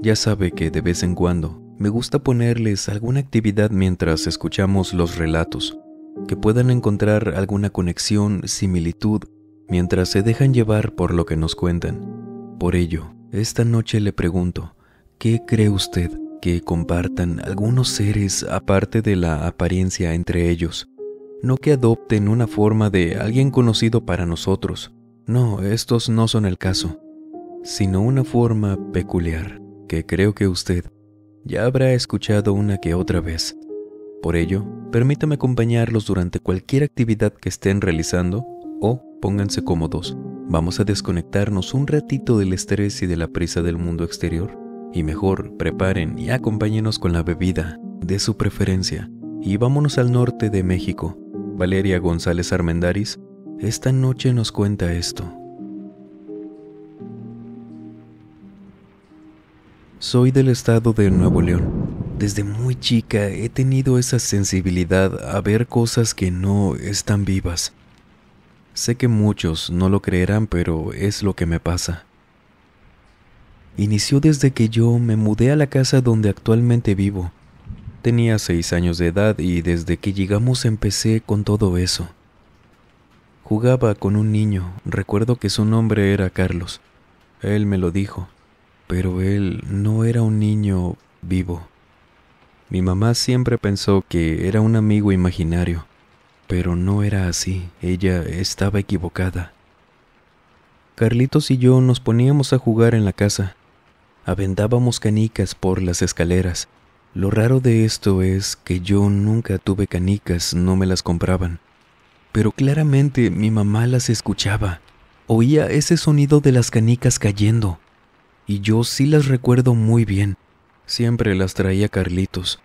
Ya sabe que de vez en cuando me gusta ponerles alguna actividad mientras escuchamos los relatos, que puedan encontrar alguna conexión, similitud, mientras se dejan llevar por lo que nos cuentan. Por ello, esta noche le pregunto, ¿qué cree usted que compartan algunos seres aparte de la apariencia entre ellos? No que adopten una forma de alguien conocido para nosotros. No, estos no son el caso, sino una forma peculiar que creo que usted ya habrá escuchado una que otra vez. Por ello, permítame acompañarlos durante cualquier actividad que estén realizando o pónganse cómodos. Vamos a desconectarnos un ratito del estrés y de la prisa del mundo exterior. Y mejor, preparen y acompáñenos con la bebida, de su preferencia. Y vámonos al norte de México. Valeria González Armendaris esta noche nos cuenta esto. Soy del estado de Nuevo León. Desde muy chica he tenido esa sensibilidad a ver cosas que no están vivas. Sé que muchos no lo creerán, pero es lo que me pasa. Inició desde que yo me mudé a la casa donde actualmente vivo. Tenía seis años de edad y desde que llegamos empecé con todo eso. Jugaba con un niño, recuerdo que su nombre era Carlos. Él me lo dijo pero él no era un niño vivo. Mi mamá siempre pensó que era un amigo imaginario, pero no era así, ella estaba equivocada. Carlitos y yo nos poníamos a jugar en la casa. Avendábamos canicas por las escaleras. Lo raro de esto es que yo nunca tuve canicas, no me las compraban. Pero claramente mi mamá las escuchaba. Oía ese sonido de las canicas cayendo y yo sí las recuerdo muy bien. Siempre las traía Carlitos.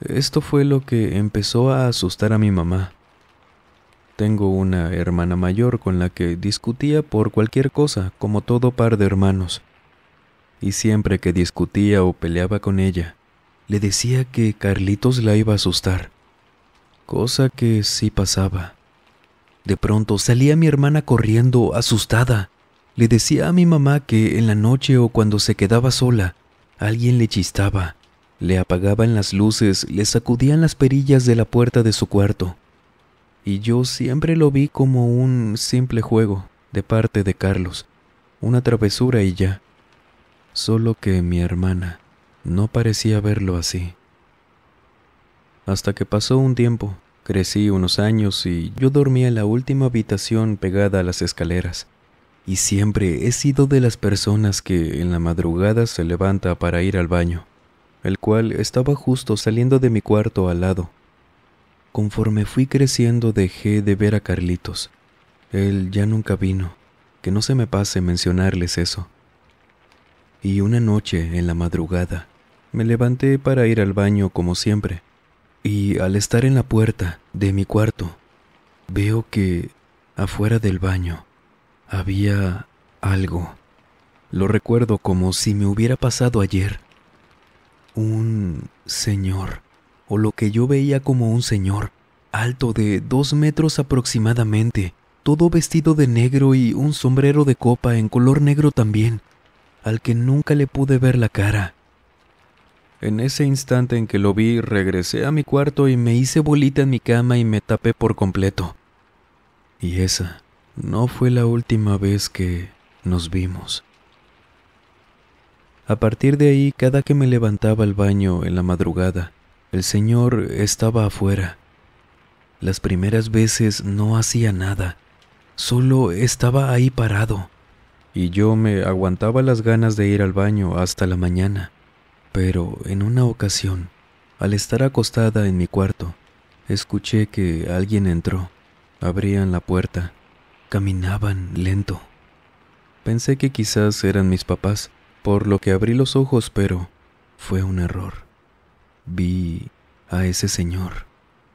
Esto fue lo que empezó a asustar a mi mamá. Tengo una hermana mayor con la que discutía por cualquier cosa, como todo par de hermanos. Y siempre que discutía o peleaba con ella, le decía que Carlitos la iba a asustar, cosa que sí pasaba. De pronto salía mi hermana corriendo, asustada, le decía a mi mamá que en la noche o cuando se quedaba sola, alguien le chistaba, le apagaban las luces, le sacudían las perillas de la puerta de su cuarto. Y yo siempre lo vi como un simple juego de parte de Carlos, una travesura y ya. Solo que mi hermana no parecía verlo así. Hasta que pasó un tiempo, crecí unos años y yo dormía en la última habitación pegada a las escaleras y siempre he sido de las personas que en la madrugada se levanta para ir al baño, el cual estaba justo saliendo de mi cuarto al lado. Conforme fui creciendo dejé de ver a Carlitos. Él ya nunca vino, que no se me pase mencionarles eso. Y una noche, en la madrugada, me levanté para ir al baño como siempre, y al estar en la puerta de mi cuarto, veo que, afuera del baño, había algo. Lo recuerdo como si me hubiera pasado ayer. Un señor, o lo que yo veía como un señor, alto de dos metros aproximadamente, todo vestido de negro y un sombrero de copa en color negro también, al que nunca le pude ver la cara. En ese instante en que lo vi, regresé a mi cuarto y me hice bolita en mi cama y me tapé por completo. Y esa no fue la última vez que nos vimos. A partir de ahí, cada que me levantaba al baño en la madrugada, el Señor estaba afuera. Las primeras veces no hacía nada, solo estaba ahí parado. Y yo me aguantaba las ganas de ir al baño hasta la mañana. Pero en una ocasión, al estar acostada en mi cuarto, escuché que alguien entró. Abrían la puerta Caminaban lento. Pensé que quizás eran mis papás, por lo que abrí los ojos, pero fue un error. Vi a ese señor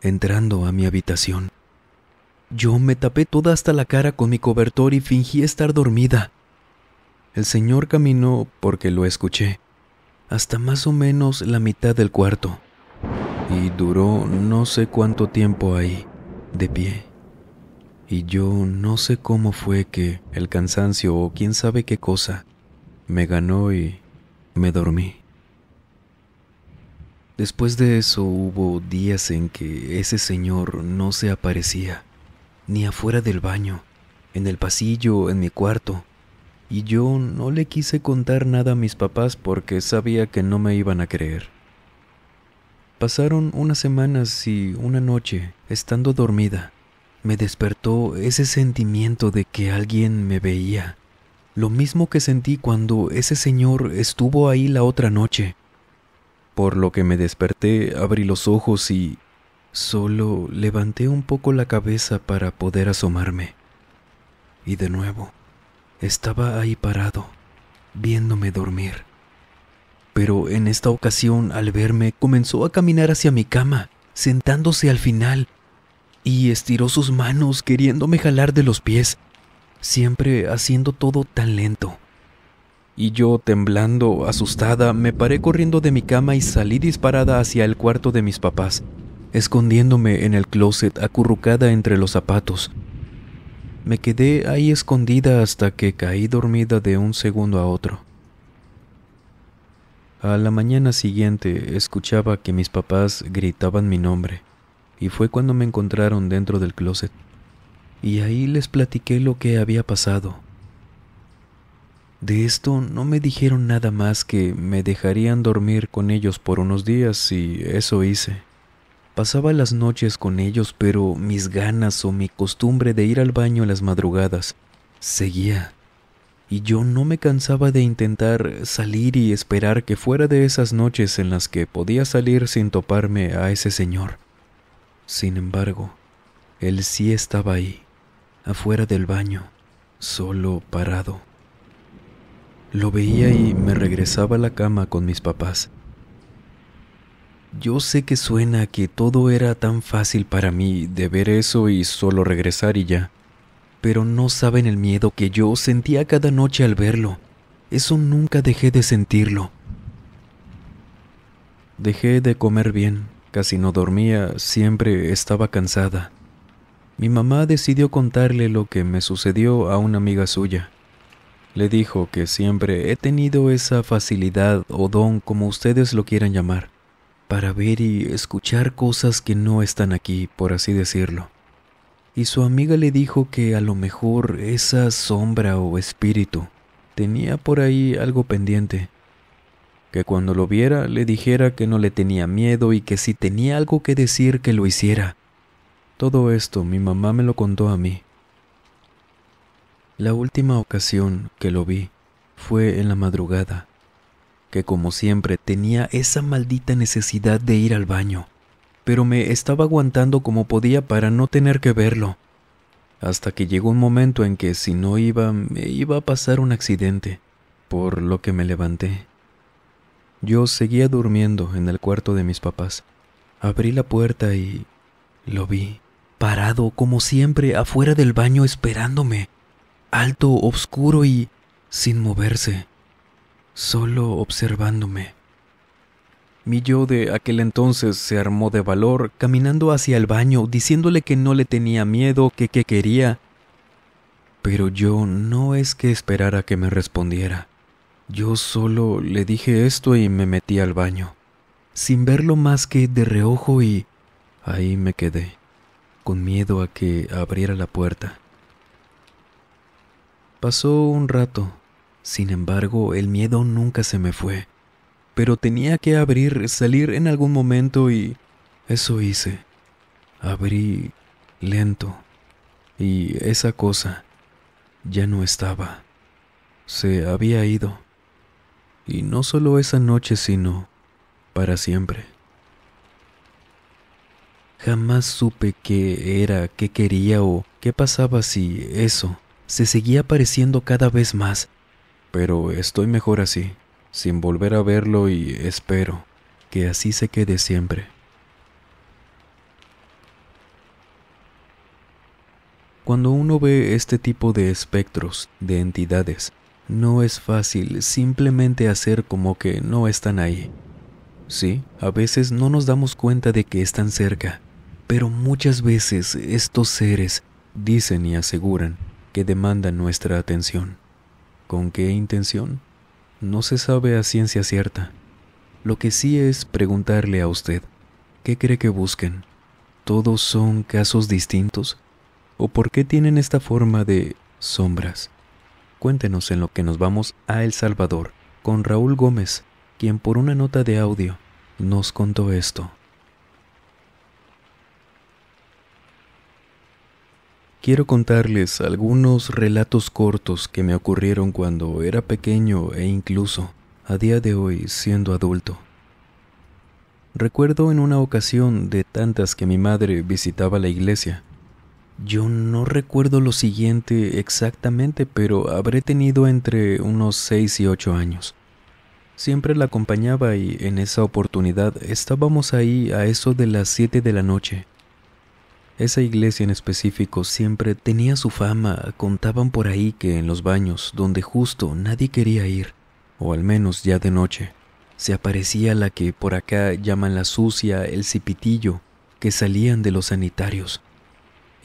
entrando a mi habitación. Yo me tapé toda hasta la cara con mi cobertor y fingí estar dormida. El señor caminó porque lo escuché, hasta más o menos la mitad del cuarto, y duró no sé cuánto tiempo ahí, de pie. Y yo no sé cómo fue que el cansancio o quién sabe qué cosa me ganó y me dormí. Después de eso hubo días en que ese señor no se aparecía, ni afuera del baño, en el pasillo, en mi cuarto, y yo no le quise contar nada a mis papás porque sabía que no me iban a creer. Pasaron unas semanas y una noche, estando dormida, me despertó ese sentimiento de que alguien me veía, lo mismo que sentí cuando ese señor estuvo ahí la otra noche. Por lo que me desperté, abrí los ojos y solo levanté un poco la cabeza para poder asomarme. Y de nuevo, estaba ahí parado, viéndome dormir. Pero en esta ocasión, al verme, comenzó a caminar hacia mi cama, sentándose al final y estiró sus manos queriéndome jalar de los pies, siempre haciendo todo tan lento. Y yo, temblando, asustada, me paré corriendo de mi cama y salí disparada hacia el cuarto de mis papás, escondiéndome en el closet acurrucada entre los zapatos. Me quedé ahí escondida hasta que caí dormida de un segundo a otro. A la mañana siguiente escuchaba que mis papás gritaban mi nombre y fue cuando me encontraron dentro del closet. Y ahí les platiqué lo que había pasado. De esto no me dijeron nada más que me dejarían dormir con ellos por unos días y eso hice. Pasaba las noches con ellos, pero mis ganas o mi costumbre de ir al baño a las madrugadas seguía, y yo no me cansaba de intentar salir y esperar que fuera de esas noches en las que podía salir sin toparme a ese señor. Sin embargo, él sí estaba ahí, afuera del baño, solo parado. Lo veía y me regresaba a la cama con mis papás. Yo sé que suena que todo era tan fácil para mí de ver eso y solo regresar y ya, pero no saben el miedo que yo sentía cada noche al verlo. Eso nunca dejé de sentirlo. Dejé de comer bien, Casi no dormía, siempre estaba cansada. Mi mamá decidió contarle lo que me sucedió a una amiga suya. Le dijo que siempre he tenido esa facilidad o don, como ustedes lo quieran llamar, para ver y escuchar cosas que no están aquí, por así decirlo. Y su amiga le dijo que a lo mejor esa sombra o espíritu tenía por ahí algo pendiente, que cuando lo viera le dijera que no le tenía miedo y que si tenía algo que decir que lo hiciera. Todo esto mi mamá me lo contó a mí. La última ocasión que lo vi fue en la madrugada, que como siempre tenía esa maldita necesidad de ir al baño, pero me estaba aguantando como podía para no tener que verlo, hasta que llegó un momento en que si no iba me iba a pasar un accidente, por lo que me levanté. Yo seguía durmiendo en el cuarto de mis papás. Abrí la puerta y lo vi, parado como siempre, afuera del baño esperándome, alto, oscuro y sin moverse, solo observándome. Mi yo de aquel entonces se armó de valor, caminando hacia el baño, diciéndole que no le tenía miedo, que qué quería. Pero yo no es que esperara que me respondiera. Yo solo le dije esto y me metí al baño, sin verlo más que de reojo y ahí me quedé, con miedo a que abriera la puerta. Pasó un rato, sin embargo el miedo nunca se me fue, pero tenía que abrir, salir en algún momento y eso hice. Abrí lento y esa cosa ya no estaba, se había ido. Y no solo esa noche, sino para siempre. Jamás supe qué era, qué quería o qué pasaba si eso se seguía apareciendo cada vez más. Pero estoy mejor así, sin volver a verlo y espero que así se quede siempre. Cuando uno ve este tipo de espectros, de entidades, no es fácil simplemente hacer como que no están ahí. Sí, a veces no nos damos cuenta de que están cerca, pero muchas veces estos seres dicen y aseguran que demandan nuestra atención. ¿Con qué intención? No se sabe a ciencia cierta. Lo que sí es preguntarle a usted, ¿qué cree que busquen? ¿Todos son casos distintos? ¿O por qué tienen esta forma de sombras? Cuéntenos en lo que nos vamos a El Salvador con Raúl Gómez, quien por una nota de audio nos contó esto. Quiero contarles algunos relatos cortos que me ocurrieron cuando era pequeño e incluso a día de hoy siendo adulto. Recuerdo en una ocasión de tantas que mi madre visitaba la iglesia yo no recuerdo lo siguiente exactamente, pero habré tenido entre unos seis y ocho años. Siempre la acompañaba y en esa oportunidad estábamos ahí a eso de las siete de la noche. Esa iglesia en específico siempre tenía su fama, contaban por ahí que en los baños, donde justo nadie quería ir, o al menos ya de noche, se aparecía la que por acá llaman la sucia, el cipitillo, que salían de los sanitarios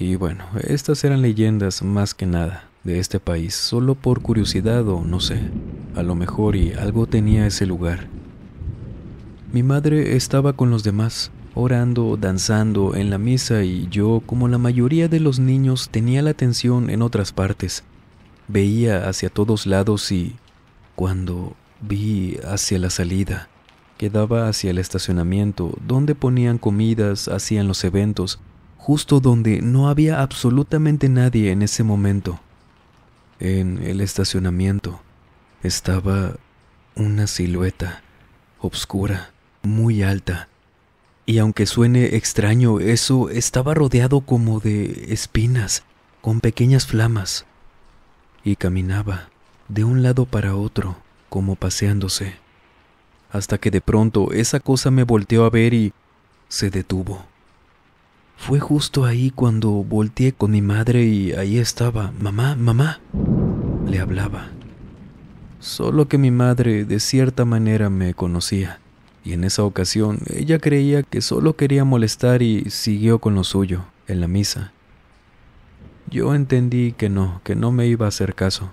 y bueno, estas eran leyendas más que nada de este país, solo por curiosidad o no sé, a lo mejor y algo tenía ese lugar. Mi madre estaba con los demás, orando, danzando en la misa y yo, como la mayoría de los niños, tenía la atención en otras partes. Veía hacia todos lados y, cuando vi hacia la salida, quedaba hacia el estacionamiento, donde ponían comidas, hacían los eventos, justo donde no había absolutamente nadie en ese momento. En el estacionamiento estaba una silueta, obscura, muy alta, y aunque suene extraño, eso estaba rodeado como de espinas, con pequeñas flamas, y caminaba de un lado para otro, como paseándose, hasta que de pronto esa cosa me volteó a ver y se detuvo. Fue justo ahí cuando volteé con mi madre y ahí estaba, mamá, mamá. Le hablaba. Solo que mi madre de cierta manera me conocía, y en esa ocasión ella creía que solo quería molestar y siguió con lo suyo, en la misa. Yo entendí que no, que no me iba a hacer caso.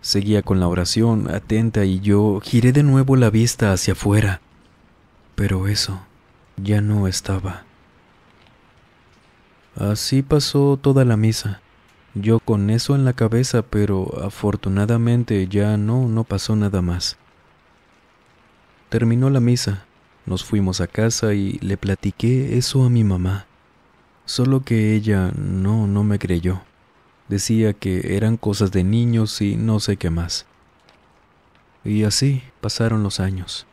Seguía con la oración, atenta, y yo giré de nuevo la vista hacia afuera. Pero eso ya no estaba. Así pasó toda la misa. Yo con eso en la cabeza, pero afortunadamente ya no, no pasó nada más. Terminó la misa, nos fuimos a casa y le platiqué eso a mi mamá. Solo que ella no, no me creyó. Decía que eran cosas de niños y no sé qué más. Y así pasaron los años.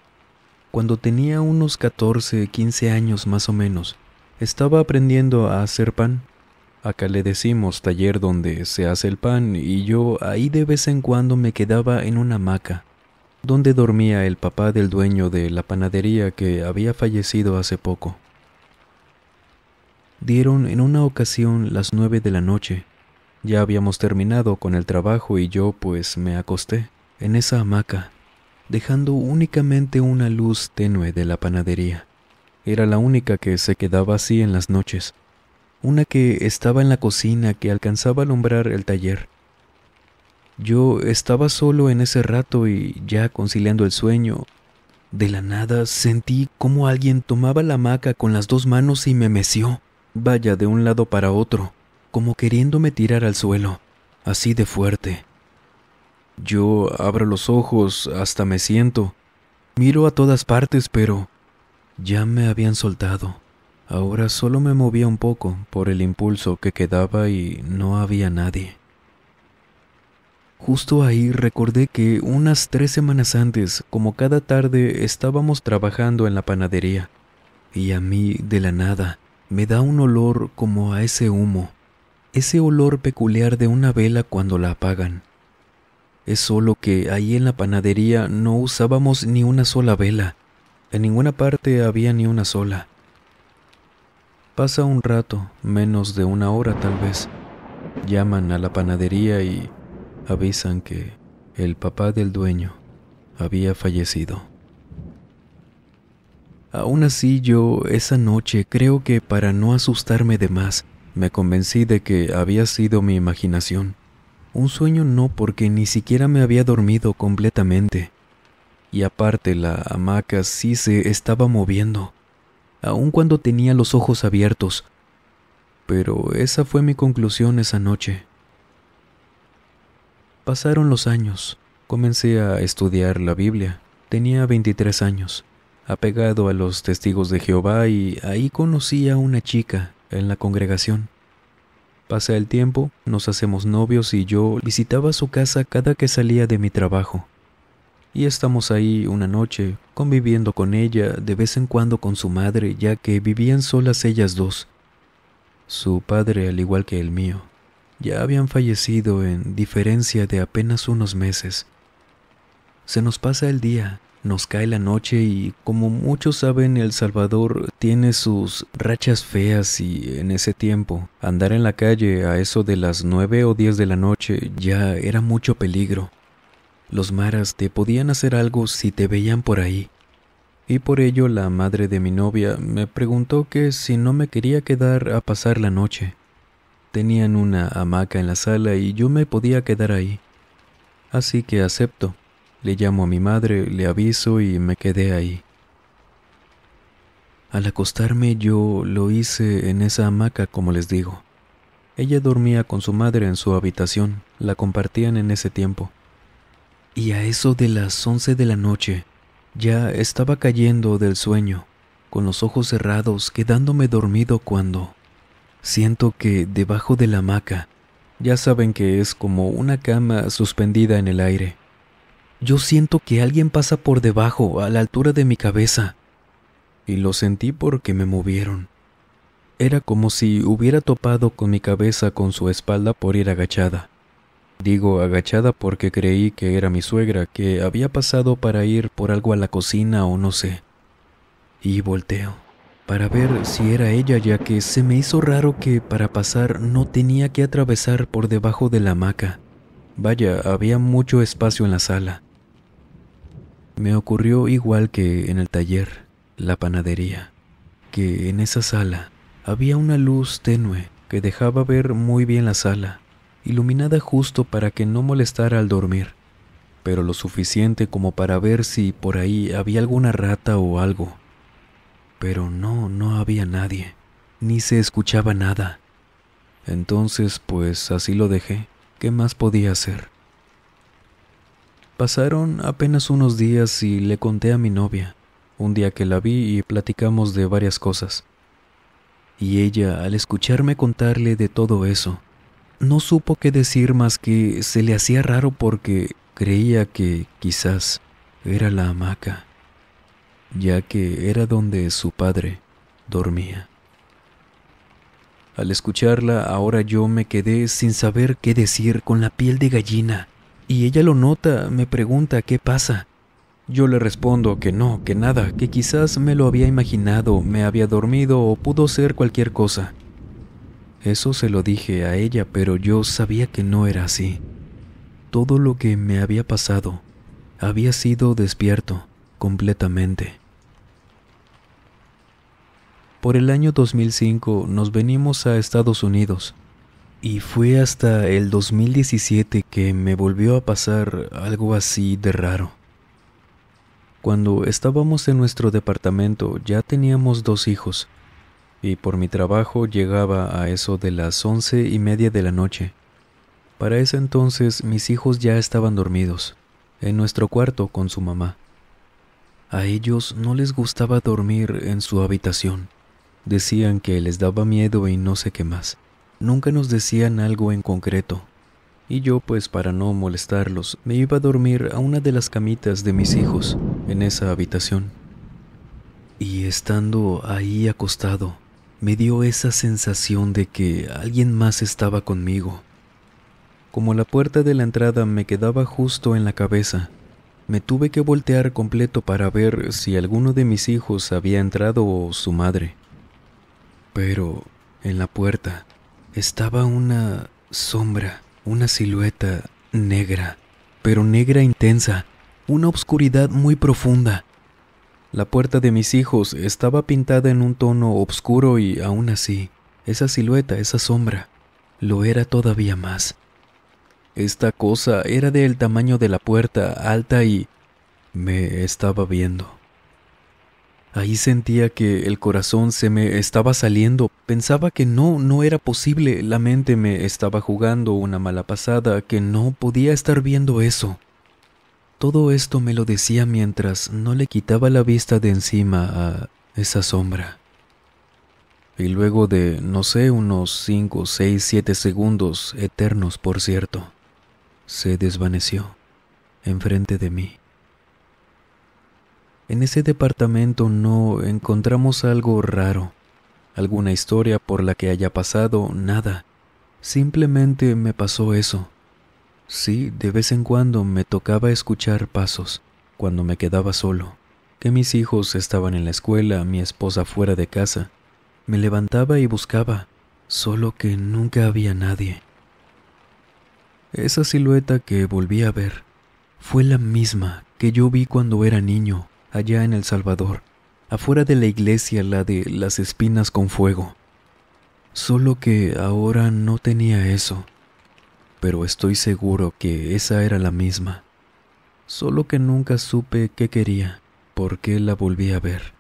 Cuando tenía unos 14, 15 años más o menos, estaba aprendiendo a hacer pan. Acá le decimos taller donde se hace el pan y yo ahí de vez en cuando me quedaba en una hamaca, donde dormía el papá del dueño de la panadería que había fallecido hace poco. Dieron en una ocasión las nueve de la noche. Ya habíamos terminado con el trabajo y yo pues me acosté en esa hamaca, dejando únicamente una luz tenue de la panadería. Era la única que se quedaba así en las noches, una que estaba en la cocina que alcanzaba a alumbrar el taller. Yo estaba solo en ese rato y ya conciliando el sueño, de la nada sentí como alguien tomaba la hamaca con las dos manos y me meció, vaya de un lado para otro, como queriéndome tirar al suelo, así de fuerte. Yo abro los ojos, hasta me siento. Miro a todas partes, pero ya me habían soltado. Ahora solo me movía un poco por el impulso que quedaba y no había nadie. Justo ahí recordé que unas tres semanas antes, como cada tarde, estábamos trabajando en la panadería, y a mí, de la nada, me da un olor como a ese humo, ese olor peculiar de una vela cuando la apagan. Es solo que ahí en la panadería no usábamos ni una sola vela, en ninguna parte había ni una sola. Pasa un rato, menos de una hora tal vez. Llaman a la panadería y avisan que el papá del dueño había fallecido. Aún así yo esa noche creo que para no asustarme de más, me convencí de que había sido mi imaginación. Un sueño no porque ni siquiera me había dormido completamente. Y aparte la hamaca sí se estaba moviendo, aun cuando tenía los ojos abiertos. Pero esa fue mi conclusión esa noche. Pasaron los años. Comencé a estudiar la Biblia. Tenía 23 años, apegado a los testigos de Jehová y ahí conocí a una chica en la congregación. Pasé el tiempo, nos hacemos novios y yo visitaba su casa cada que salía de mi trabajo y estamos ahí una noche, conviviendo con ella, de vez en cuando con su madre, ya que vivían solas ellas dos. Su padre, al igual que el mío, ya habían fallecido en diferencia de apenas unos meses. Se nos pasa el día, nos cae la noche y como muchos saben El Salvador tiene sus rachas feas y en ese tiempo andar en la calle a eso de las nueve o diez de la noche ya era mucho peligro. Los maras te podían hacer algo si te veían por ahí. Y por ello la madre de mi novia me preguntó que si no me quería quedar a pasar la noche. Tenían una hamaca en la sala y yo me podía quedar ahí. Así que acepto. Le llamo a mi madre, le aviso y me quedé ahí. Al acostarme yo lo hice en esa hamaca, como les digo. Ella dormía con su madre en su habitación, la compartían en ese tiempo y a eso de las once de la noche ya estaba cayendo del sueño, con los ojos cerrados, quedándome dormido cuando siento que debajo de la hamaca, ya saben que es como una cama suspendida en el aire, yo siento que alguien pasa por debajo, a la altura de mi cabeza, y lo sentí porque me movieron. Era como si hubiera topado con mi cabeza con su espalda por ir agachada. Digo agachada porque creí que era mi suegra, que había pasado para ir por algo a la cocina o no sé. Y volteo, para ver si era ella, ya que se me hizo raro que para pasar no tenía que atravesar por debajo de la hamaca. Vaya, había mucho espacio en la sala. Me ocurrió igual que en el taller, la panadería, que en esa sala había una luz tenue que dejaba ver muy bien la sala iluminada justo para que no molestara al dormir, pero lo suficiente como para ver si por ahí había alguna rata o algo. Pero no, no había nadie, ni se escuchaba nada. Entonces, pues así lo dejé. ¿Qué más podía hacer? Pasaron apenas unos días y le conté a mi novia, un día que la vi y platicamos de varias cosas. Y ella, al escucharme contarle de todo eso, no supo qué decir más que se le hacía raro porque creía que quizás era la hamaca, ya que era donde su padre dormía. Al escucharla ahora yo me quedé sin saber qué decir con la piel de gallina, y ella lo nota, me pregunta qué pasa. Yo le respondo que no, que nada, que quizás me lo había imaginado, me había dormido o pudo ser cualquier cosa. Eso se lo dije a ella, pero yo sabía que no era así. Todo lo que me había pasado había sido despierto completamente. Por el año 2005 nos venimos a Estados Unidos y fue hasta el 2017 que me volvió a pasar algo así de raro. Cuando estábamos en nuestro departamento ya teníamos dos hijos y por mi trabajo llegaba a eso de las once y media de la noche. Para ese entonces mis hijos ya estaban dormidos, en nuestro cuarto con su mamá. A ellos no les gustaba dormir en su habitación. Decían que les daba miedo y no sé qué más. Nunca nos decían algo en concreto. Y yo, pues para no molestarlos, me iba a dormir a una de las camitas de mis hijos, en esa habitación. Y estando ahí acostado, me dio esa sensación de que alguien más estaba conmigo. Como la puerta de la entrada me quedaba justo en la cabeza, me tuve que voltear completo para ver si alguno de mis hijos había entrado o su madre. Pero en la puerta estaba una sombra, una silueta negra, pero negra intensa, una oscuridad muy profunda. La puerta de mis hijos estaba pintada en un tono oscuro y aún así, esa silueta, esa sombra, lo era todavía más. Esta cosa era del tamaño de la puerta, alta y me estaba viendo. Ahí sentía que el corazón se me estaba saliendo, pensaba que no, no era posible, la mente me estaba jugando una mala pasada, que no podía estar viendo eso. Todo esto me lo decía mientras no le quitaba la vista de encima a esa sombra. Y luego de, no sé, unos 5, 6, 7 segundos, eternos por cierto, se desvaneció enfrente de mí. En ese departamento no encontramos algo raro, alguna historia por la que haya pasado, nada. Simplemente me pasó eso. Sí, de vez en cuando me tocaba escuchar pasos, cuando me quedaba solo, que mis hijos estaban en la escuela, mi esposa fuera de casa. Me levantaba y buscaba, solo que nunca había nadie. Esa silueta que volví a ver fue la misma que yo vi cuando era niño, allá en El Salvador, afuera de la iglesia, la de las espinas con fuego. Solo que ahora no tenía eso pero estoy seguro que esa era la misma. Solo que nunca supe qué quería, por qué la volví a ver,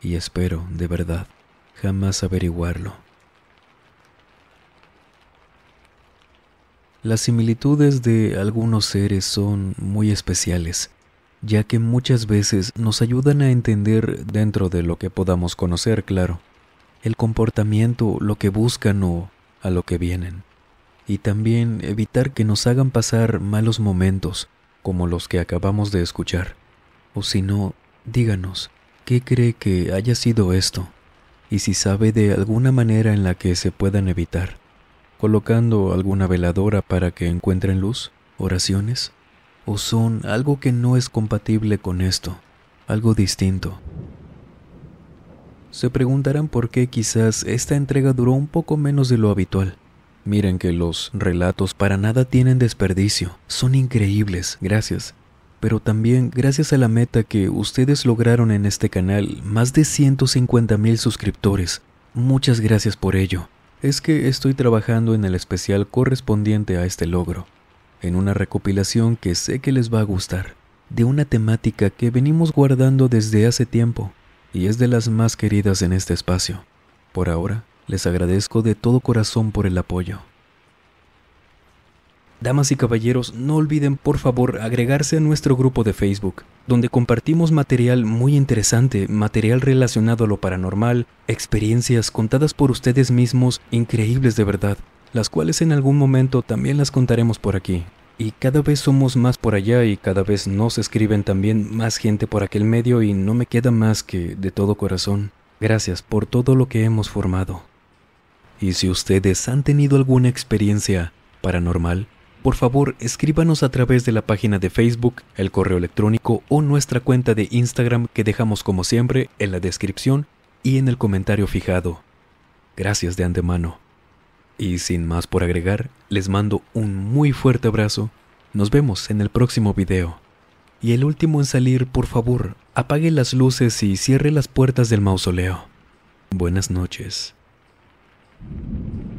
y espero, de verdad, jamás averiguarlo. Las similitudes de algunos seres son muy especiales, ya que muchas veces nos ayudan a entender dentro de lo que podamos conocer, claro, el comportamiento, lo que buscan o a lo que vienen y también evitar que nos hagan pasar malos momentos como los que acabamos de escuchar. O si no, díganos, ¿qué cree que haya sido esto? Y si sabe de alguna manera en la que se puedan evitar, colocando alguna veladora para que encuentren luz, oraciones, o son algo que no es compatible con esto, algo distinto. Se preguntarán por qué quizás esta entrega duró un poco menos de lo habitual Miren que los relatos para nada tienen desperdicio, son increíbles, gracias. Pero también gracias a la meta que ustedes lograron en este canal, más de 150 mil suscriptores. Muchas gracias por ello. Es que estoy trabajando en el especial correspondiente a este logro, en una recopilación que sé que les va a gustar, de una temática que venimos guardando desde hace tiempo y es de las más queridas en este espacio. Por ahora, les agradezco de todo corazón por el apoyo. Damas y caballeros, no olviden por favor agregarse a nuestro grupo de Facebook, donde compartimos material muy interesante, material relacionado a lo paranormal, experiencias contadas por ustedes mismos, increíbles de verdad, las cuales en algún momento también las contaremos por aquí. Y cada vez somos más por allá y cada vez nos escriben también más gente por aquel medio y no me queda más que de todo corazón. Gracias por todo lo que hemos formado. Y si ustedes han tenido alguna experiencia paranormal, por favor escríbanos a través de la página de Facebook, el correo electrónico o nuestra cuenta de Instagram que dejamos como siempre en la descripción y en el comentario fijado. Gracias de antemano. Y sin más por agregar, les mando un muy fuerte abrazo. Nos vemos en el próximo video. Y el último en salir, por favor, apague las luces y cierre las puertas del mausoleo. Buenas noches. 何